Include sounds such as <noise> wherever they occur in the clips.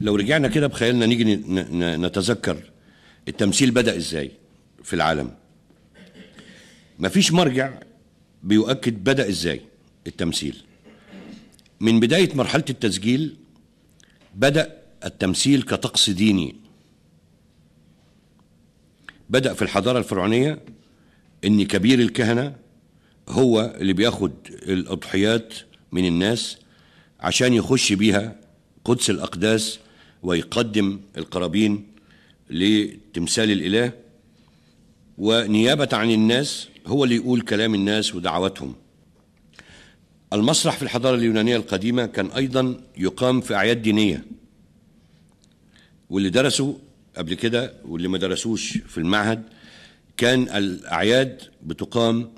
لو رجعنا كده بخيالنا نيجي نتذكر التمثيل بدأ ازاي في العالم مفيش مرجع بيؤكد بدأ ازاي التمثيل من بداية مرحلة التسجيل بدأ التمثيل كطقس ديني بدأ في الحضارة الفرعونية ان كبير الكهنة هو اللي بياخد الأضحيات من الناس عشان يخش بيها قدس الأقداس ويقدم القرابين لتمثال الإله ونيابة عن الناس هو اللي يقول كلام الناس ودعواتهم المسرح في الحضارة اليونانية القديمة كان أيضا يقام في أعياد دينية واللي درسوا قبل كده واللي ما درسوش في المعهد كان الأعياد بتقام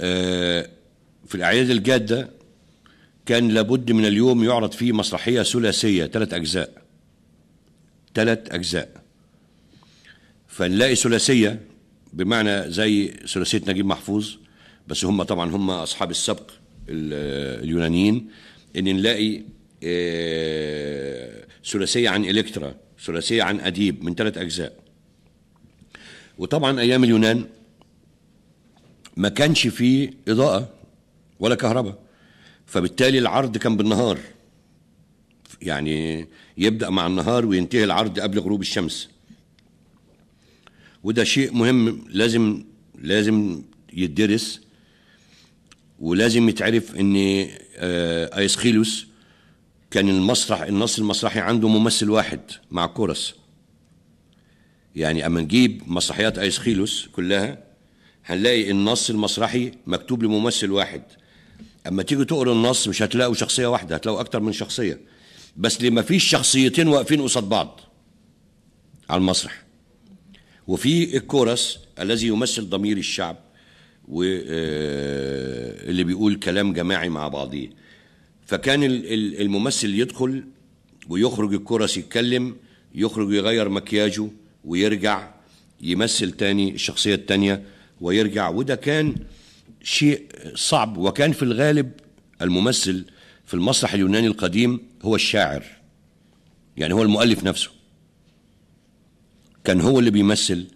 آه، في الأعياد الجادة كان لابد من اليوم يعرض فيه مسرحية ثلاثية ثلاث أجزاء ثلاث أجزاء فنلاقي ثلاثية بمعنى زي ثلاثية نجيب محفوظ بس هم طبعا هم أصحاب السبق اليونانيين إن نلاقي آه، ثلاثية عن إلكترا ثلاثية عن أديب من ثلاث أجزاء وطبعا أيام اليونان ما كانش فيه إضاءة ولا كهرباء فبالتالي العرض كان بالنهار يعني يبدا مع النهار وينتهي العرض قبل غروب الشمس وده شيء مهم لازم لازم يدرس ولازم يتعرف ان آه، ايسخيلوس كان المسرح النص المسرحي عنده ممثل واحد مع كورس يعني اما نجيب مسرحيات ايسخيلوس كلها هنلاقي النص المسرحي مكتوب لممثل واحد اما تيجي تقرا النص مش هتلاقوا شخصيه واحده هتلاقوا اكتر من شخصيه بس لما فيش شخصيتين واقفين قصاد بعض على المسرح وفي الكورس الذي يمثل ضمير الشعب واللي آه، بيقول كلام جماعي مع بعضيه فكان الممثل يدخل ويخرج الكورس يتكلم يخرج يغير مكياجه ويرجع يمثل تاني الشخصية التانية ويرجع وده كان شيء صعب وكان في الغالب الممثل في المسرح اليوناني القديم هو الشاعر يعني هو المؤلف نفسه كان هو اللي بيمثل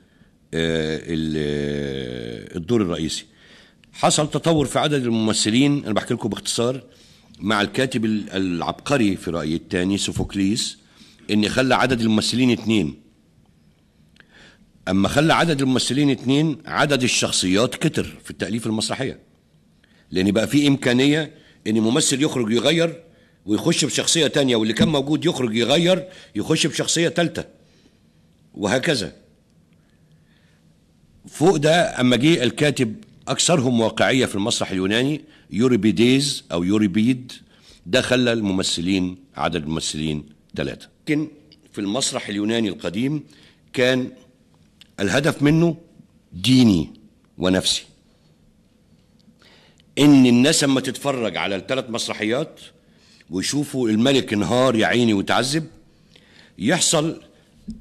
آه، آه، الدور الرئيسي حصل تطور في عدد الممثلين انا بحكي لكم باختصار مع الكاتب العبقري في رايي الثاني سوفوكليس ان خلى عدد الممثلين اثنين اما خلى عدد الممثلين اتنين عدد الشخصيات كتر في التاليف المسرحيه لان بقى في امكانيه ان ممثل يخرج يغير ويخش بشخصيه تانية واللي كان موجود يخرج يغير يخش بشخصيه ثالثه وهكذا فوق ده اما جه الكاتب اكثرهم واقعيه في المسرح اليوناني يوريبيديز او يوريبيد ده خلى الممثلين عدد الممثلين ثلاثه لكن في المسرح اليوناني القديم كان الهدف منه ديني ونفسي ان الناس اما تتفرج على الثلاث مسرحيات ويشوفوا الملك انهار يا عيني وتعذب يحصل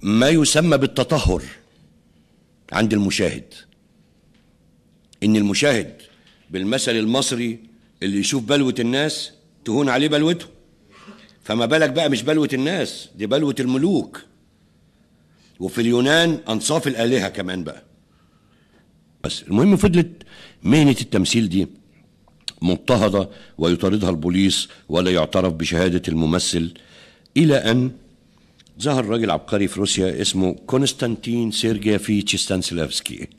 ما يسمى بالتطهر عند المشاهد ان المشاهد بالمثل المصري اللي يشوف بلوة الناس تهون عليه بلوته فما بالك بقى مش بلوة الناس دي بلوة الملوك وفي اليونان انصاف الالهه كمان بقى بس المهم فضلت مهنه التمثيل دي مضطهده ويطاردها البوليس ولا يعترف بشهاده الممثل الى ان ظهر راجل عبقري في روسيا اسمه كونستانتين في تشيستانسلافسكي <laughs>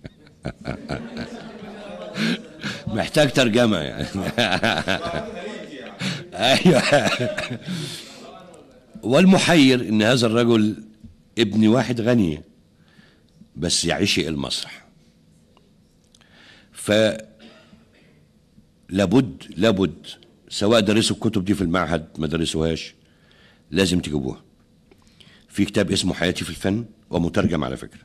محتاج ترجمه يعني <laughs> ايوه والمحير ان هذا الرجل ابن واحد غني بس يعشق المسرح ف لابد لابد سواء درسوا الكتب دي في المعهد ما درسوهاش لازم تجيبوها في كتاب اسمه حياتي في الفن ومترجم على فكره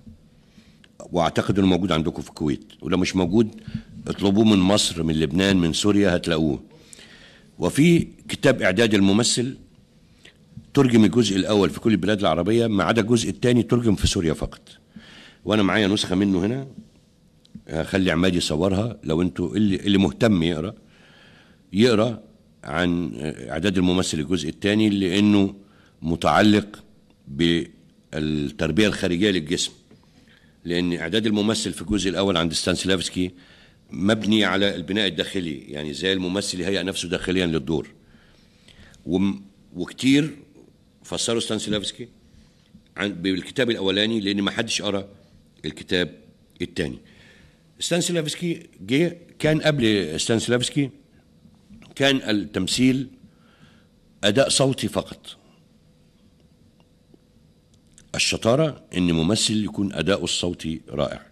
واعتقد انه موجود عندكم في الكويت ولو مش موجود اطلبوه من مصر من لبنان من سوريا هتلاقوه وفي كتاب اعداد الممثل ترجم الجزء الأول في كل البلاد العربية ما عدا الجزء الثاني ترجم في سوريا فقط وأنا معايا نسخة منه هنا هخلي عماد يصورها لو انتوا اللي, اللي مهتم يقرأ يقرأ عن إعداد الممثل الجزء الثاني لأنه متعلق بالتربية الخارجية للجسم لأن إعداد الممثل في الجزء الأول عند ستانسلافسكي مبني على البناء الداخلي يعني زي الممثل يهيئ نفسه داخليا للدور وكتير فسره ستانسلافسكي بالكتاب الاولاني لان ما حدش قرا الكتاب الثاني ستانسلافسكي جه كان قبل ستانسلافسكي كان التمثيل اداء صوتي فقط الشطاره ان ممثل يكون اداؤه الصوتي رائع